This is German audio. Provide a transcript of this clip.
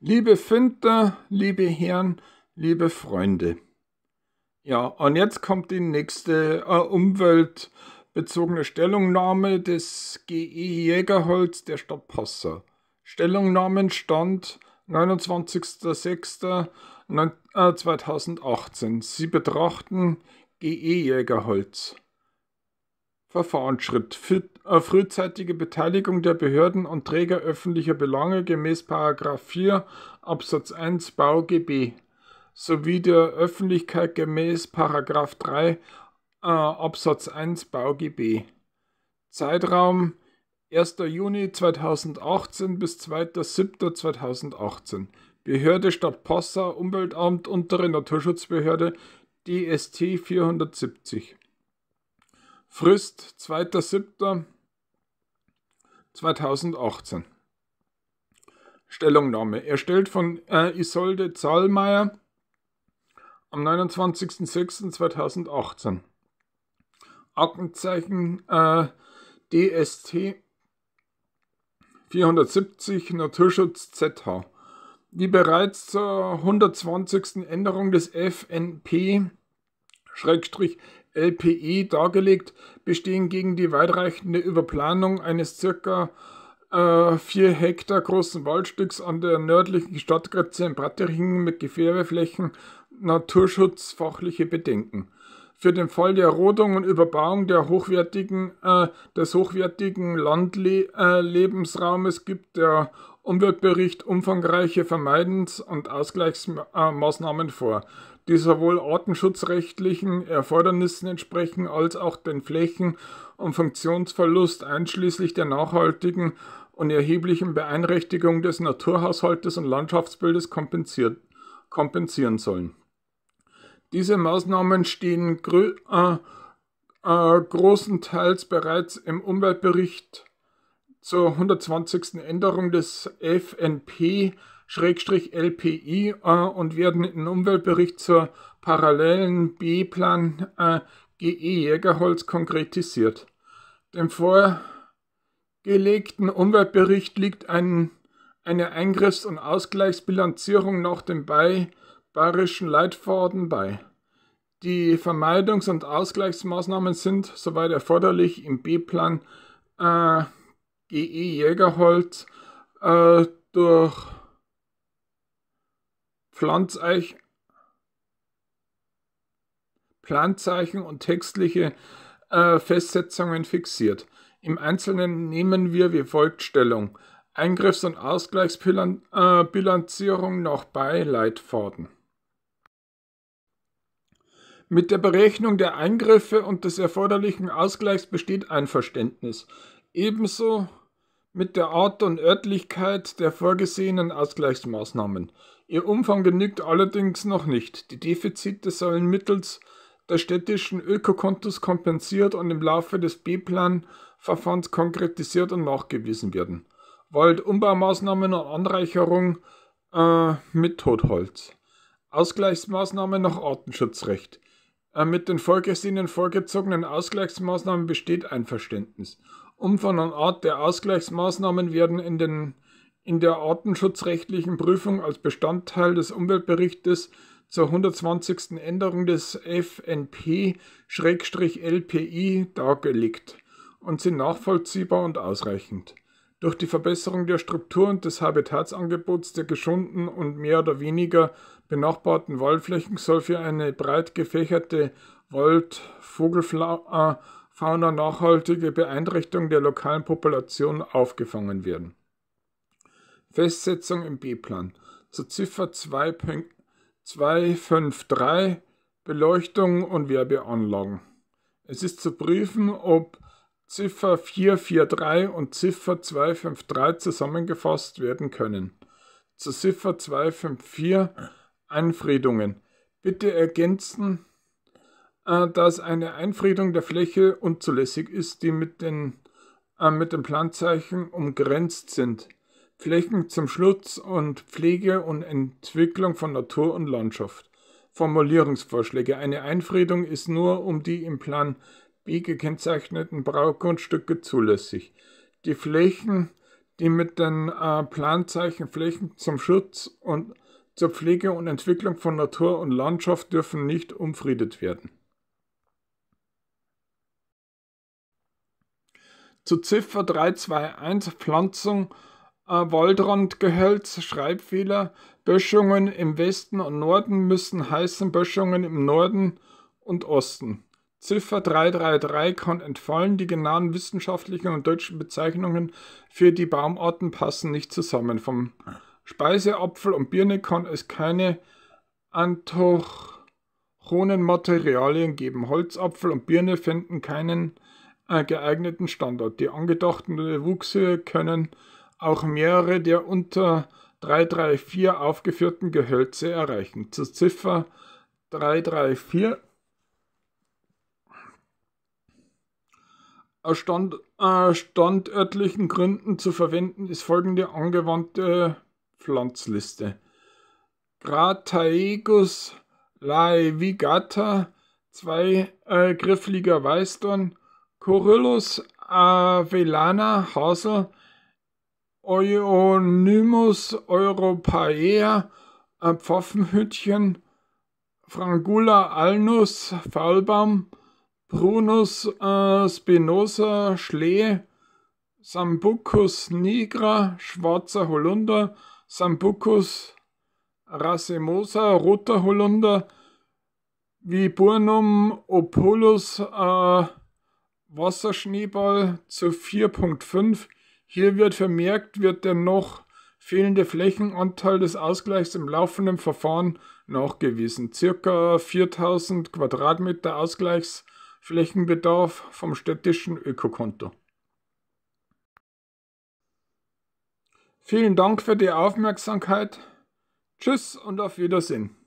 Liebe Finder, liebe Herren, liebe Freunde. Ja, und jetzt kommt die nächste äh, umweltbezogene Stellungnahme des GE Jägerholz der Stadt Passau. Stellungnahmenstand 29.06.2018. Äh, Sie betrachten GE Jägerholz. Verfahrensschritt. Für, äh, frühzeitige Beteiligung der Behörden und Träger öffentlicher Belange gemäß 4 Absatz 1 BauGB sowie der Öffentlichkeit gemäß 3 äh, Absatz 1 BauGB. Zeitraum 1. Juni 2018 bis 2.7.2018. Behörde Stadt Passau, Umweltamt, Untere Naturschutzbehörde, DST 470. Frist 2.7.2018. Stellungnahme. Erstellt von äh, Isolde Zahlmeier am 29.06.2018. Aktenzeichen äh, DST 470 Naturschutz ZH. Wie bereits zur 120. Änderung des FNP Schrägstrich LPE dargelegt, bestehen gegen die weitreichende Überplanung eines circa äh, 4 Hektar großen Waldstücks an der nördlichen Stadtgrenze in Bratteringen mit Gefährdeflächen naturschutzfachliche Bedenken. Für den Fall der Rodung und Überbauung der hochwertigen, äh, des hochwertigen Landlebensraumes äh, gibt der Umweltbericht umfangreiche Vermeidens- und Ausgleichsmaßnahmen äh, vor die sowohl artenschutzrechtlichen Erfordernissen entsprechen als auch den Flächen- und Funktionsverlust einschließlich der nachhaltigen und erheblichen Beeinträchtigung des Naturhaushaltes und Landschaftsbildes kompensieren sollen. Diese Maßnahmen stehen grö äh, äh, großenteils bereits im Umweltbericht zur 120. Änderung des FNP Schrägstrich LPI äh, und werden in Umweltbericht zur parallelen B-Plan äh, GE Jägerholz konkretisiert. Dem vorgelegten Umweltbericht liegt ein, eine Eingriffs- und Ausgleichsbilanzierung nach dem bayerischen Leitfaden bei. Die Vermeidungs- und Ausgleichsmaßnahmen sind, soweit erforderlich, im B-Plan äh, GE Jägerholz äh, durch Pflanzeichen, Planzeichen und textliche äh, Festsetzungen fixiert. Im Einzelnen nehmen wir wie folgt Stellung. Eingriffs- und Ausgleichsbilanzierung äh, nach Beileitfaden. Mit der Berechnung der Eingriffe und des erforderlichen Ausgleichs besteht Einverständnis. Ebenso mit der Art und Örtlichkeit der vorgesehenen Ausgleichsmaßnahmen. Ihr Umfang genügt allerdings noch nicht. Die Defizite sollen mittels der städtischen Ökokontos kompensiert und im Laufe des B-Plan-Verfahrens konkretisiert und nachgewiesen werden. Waldumbaumaßnahmen und Anreicherung äh, mit Totholz. Ausgleichsmaßnahmen nach Artenschutzrecht. Äh, mit den vorgesehenen vorgezogenen Ausgleichsmaßnahmen besteht Einverständnis. Umfang und Art der Ausgleichsmaßnahmen werden in den in der artenschutzrechtlichen Prüfung als Bestandteil des Umweltberichtes zur 120. Änderung des FNP-LPI dargelegt und sind nachvollziehbar und ausreichend. Durch die Verbesserung der Struktur und des Habitatsangebots der geschunden und mehr oder weniger benachbarten Waldflächen soll für eine breit gefächerte Wald-Vogelfauna nachhaltige Beeinträchtigung der lokalen Population aufgefangen werden. Festsetzung im B-Plan. Zur Ziffer 2.253 Beleuchtung und Werbeanlagen. Es ist zu prüfen, ob Ziffer 443 und Ziffer 253 zusammengefasst werden können. Zur Ziffer 254 Einfriedungen. Bitte ergänzen, äh, dass eine Einfriedung der Fläche unzulässig ist, die mit, den, äh, mit dem Planzeichen umgrenzt sind. Flächen zum Schutz und Pflege und Entwicklung von Natur und Landschaft. Formulierungsvorschläge. Eine Einfriedung ist nur um die im Plan B gekennzeichneten Braugrundstücke zulässig. Die Flächen, die mit den äh, Planzeichen Flächen zum Schutz und zur Pflege und Entwicklung von Natur und Landschaft dürfen nicht umfriedet werden. Zu Ziffer 321 Pflanzung äh, Waldrandgehölz, Schreibfehler. Böschungen im Westen und Norden müssen heißen Böschungen im Norden und Osten. Ziffer 333 kann entfallen. Die genauen wissenschaftlichen und deutschen Bezeichnungen für die Baumarten passen nicht zusammen. Vom Speiseapfel und Birne kann es keine antochonen Materialien geben. Holzapfel und Birne finden keinen äh, geeigneten Standort. Die angedachten Wuchse können auch mehrere der unter 334 aufgeführten Gehölze erreichen. Zur Ziffer 334 aus stand, äh, standörtlichen Gründen zu verwenden ist folgende angewandte Pflanzliste. Grataegus laevigata, zwei äh, griffliger Weißdorn, Coryllus avelana, Hasel, Euonymus europaea, Pfaffenhütchen, Frangula alnus, Faulbaum, Brunus äh, spinosa, Schlee, Sambucus nigra, schwarzer Holunder, Sambucus racemosa, roter Holunder, Viburnum opulus, äh, Wasserschneeball zu 4.5, hier wird vermerkt, wird der noch fehlende Flächenanteil des Ausgleichs im laufenden Verfahren nachgewiesen. Circa 4000 Quadratmeter Ausgleichsflächenbedarf vom städtischen Ökokonto. Vielen Dank für die Aufmerksamkeit. Tschüss und auf Wiedersehen.